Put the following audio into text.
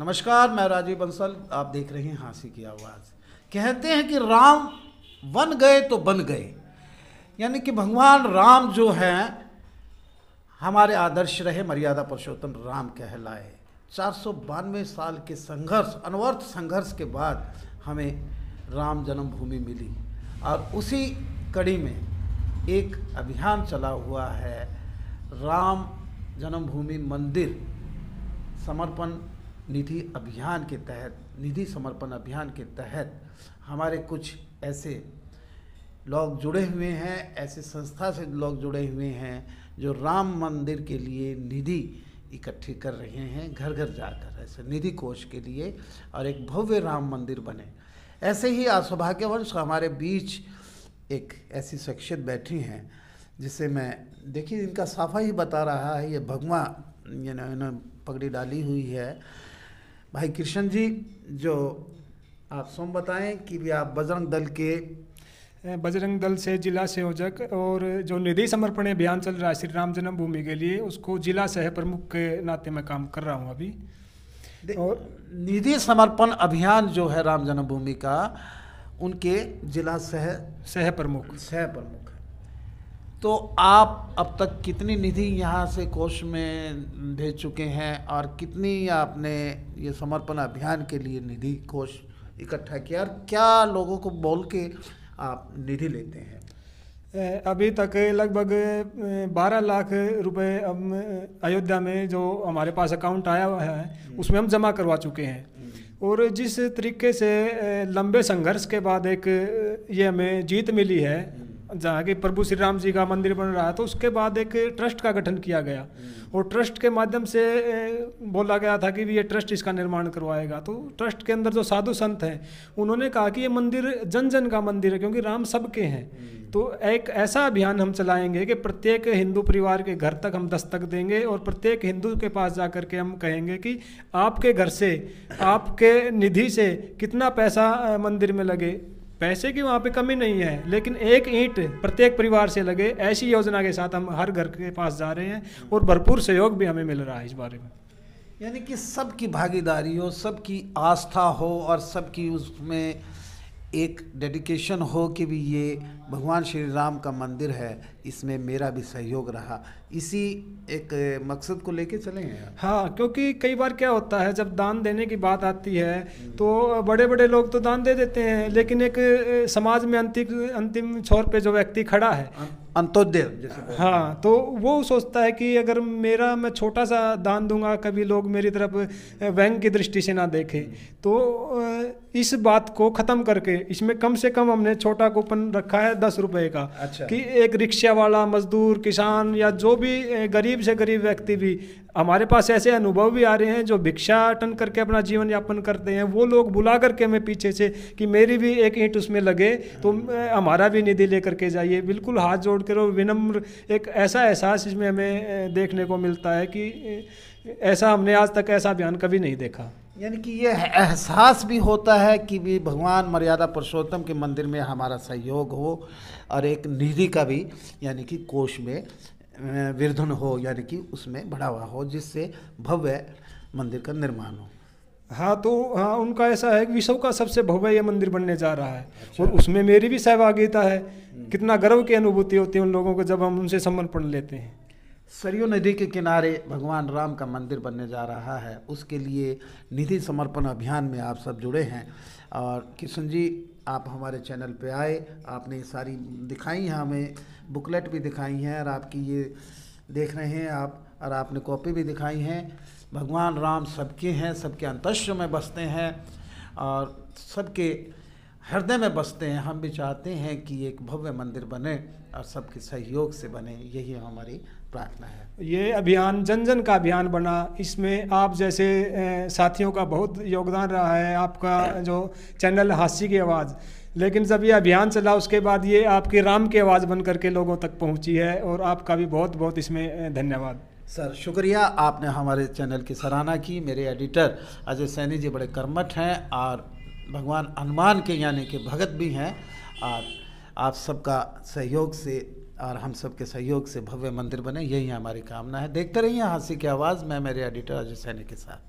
नमस्कार मैं राजीव बंसल आप देख रहे हैं हाँसी की आवाज़ कहते हैं कि राम बन गए तो बन गए यानी कि भगवान राम जो हैं हमारे आदर्श रहे मर्यादा पुरुषोत्तम राम कहलाए चार सौ बानवे साल के संघर्ष अनवर्थ संघर्ष के बाद हमें राम जन्मभूमि मिली और उसी कड़ी में एक अभियान चला हुआ है राम जन्मभूमि मंदिर समर्पण निधि अभियान के तहत निधि समर्पण अभियान के तहत हमारे कुछ ऐसे लोग जुड़े हुए हैं ऐसे संस्था से लोग जुड़े हुए हैं जो राम मंदिर के लिए निधि इकट्ठी कर रहे हैं घर घर जाकर ऐसे निधि कोष के लिए और एक भव्य राम मंदिर बने ऐसे ही असौभाग्यवंश हमारे बीच एक ऐसी शख्सियत बैठी हैं जिसे मैं देखिए इनका साफा ही बता रहा है ये भगवा इन्होंने पगड़ी डाली हुई है भाई कृष्ण जी जो आप सोम बताएं कि भी आप बजरंग दल के बजरंग दल से जिला संयोजक और जो निधि समर्पण अभियान चल रहा है श्री राम जन्मभूमि के लिए उसको जिला सह प्रमुख के नाते में काम कर रहा हूँ अभी और निधि समर्पण अभियान जो है राम जन्मभूमि का उनके जिला सह सह प्रमुख सह प्रमुख तो आप अब तक कितनी निधि यहाँ से कोष में भेज चुके हैं और कितनी आपने ये समर्पण अभियान के लिए निधि कोष इकट्ठा किया और क्या लोगों को बोल के आप निधि लेते हैं अभी तक लगभग 12 लाख रुपए हम अयोध्या में जो हमारे पास अकाउंट आया हुआ है हम्म। उसमें हम जमा करवा चुके हैं हम्म। और जिस तरीके से लंबे संघर्ष के बाद एक ये हमें जीत मिली है हम्म। जहाँ के प्रभु श्री राम जी का मंदिर बन रहा था तो उसके बाद एक ट्रस्ट का गठन किया गया और ट्रस्ट के माध्यम से बोला गया था कि ये ट्रस्ट इसका निर्माण करवाएगा तो ट्रस्ट के अंदर जो साधु संत हैं उन्होंने कहा कि ये मंदिर जन जन का मंदिर है क्योंकि राम सबके हैं तो एक ऐसा अभियान हम चलाएंगे कि प्रत्येक हिंदू परिवार के घर तक हम दस्तक देंगे और प्रत्येक हिंदू के पास जा करके हम कहेंगे कि आपके घर से आपके निधि से कितना पैसा मंदिर में लगे पैसे की वहाँ पे कमी नहीं है लेकिन एक ईंट प्रत्येक परिवार से लगे ऐसी योजना के साथ हम हर घर के पास जा रहे हैं और भरपूर सहयोग भी हमें मिल रहा है इस बारे में यानी कि सबकी भागीदारी हो सबकी आस्था हो और सबकी उसमें एक डेडिकेशन हो कि भी ये भगवान श्री राम का मंदिर है इसमें मेरा भी सहयोग रहा इसी एक मकसद को लेके चलेंगे हाँ क्योंकि कई बार क्या होता है जब दान देने की बात आती है तो बड़े बड़े लोग तो दान दे देते हैं लेकिन एक समाज में अंतिम अंतिम छोर पे जो व्यक्ति खड़ा है हाँ। अंत्योदय हाँ तो वो सोचता है कि अगर मेरा मैं छोटा सा दान दूंगा कभी लोग मेरी तरफ व्यंग की दृष्टि से ना देखें तो इस बात को ख़त्म करके इसमें कम से कम हमने छोटा कूपन रखा है दस रुपये का अच्छा। कि एक रिक्शा वाला मजदूर किसान या जो भी गरीब से गरीब व्यक्ति भी हमारे पास ऐसे अनुभव भी आ रहे हैं जो भिक्षा अटन करके अपना जीवन यापन करते हैं वो लोग बुला करके हमें पीछे से कि मेरी भी एक ईंट उसमें लगे तो हमारा भी निधि लेकर के जाइए बिल्कुल हाथ जोड़ कर और विनम्र एक ऐसा एहसास इसमें हमें देखने को मिलता है कि ऐसा हमने आज तक ऐसा अभियान कभी नहीं देखा यानी कि यह एहसास भी होता है कि भी भगवान मर्यादा पुरुषोत्तम के मंदिर में हमारा सहयोग हो और एक निधि का भी यानी कि कोष में वृद्धन हो यानी कि उसमें बढ़ावा हो जिससे भव्य मंदिर का निर्माण हो हाँ तो हाँ उनका ऐसा है कि विश्व का सबसे भव्य यह मंदिर बनने जा रहा है अच्छा। और उसमें मेरी भी सहभागिता है कितना गर्व की अनुभूति होती है उन लोगों को जब हम उनसे समर्पण लेते हैं सरयू नदी के किनारे भगवान राम का मंदिर बनने जा रहा है उसके लिए निधि समर्पण अभियान में आप सब जुड़े हैं और किशन जी आप हमारे चैनल पे आए आपने सारी दिखाई हैं हमें बुकलेट भी दिखाई हैं और आपकी ये देख रहे हैं आप और आपने कॉपी भी दिखाई हैं भगवान राम सबके हैं सबके अंतश्य में बसते हैं और सबके हृदय में बसते हैं हम भी चाहते हैं कि एक भव्य मंदिर बने और सबके सहयोग से बने यही हमारी प्रार्थना है ये अभियान जन जन का अभियान बना इसमें आप जैसे साथियों का बहुत योगदान रहा है आपका जो चैनल हासी की आवाज़ लेकिन जब ये अभियान चला उसके बाद ये आपकी राम की आवाज़ बन करके लोगों तक पहुंची है और आपका भी बहुत बहुत इसमें धन्यवाद सर शुक्रिया आपने हमारे चैनल की सराहना की मेरे एडिटर अजय सैनी जी बड़े कर्मठ हैं और भगवान हनुमान के यानी कि भगत भी हैं और आप सबका सहयोग से और हम सब के सहयोग से भव्य मंदिर बने यही हमारी कामना है देखते रहिए हंसी की आवाज़ मैं मेरे एडिटर अजय सैनी के साथ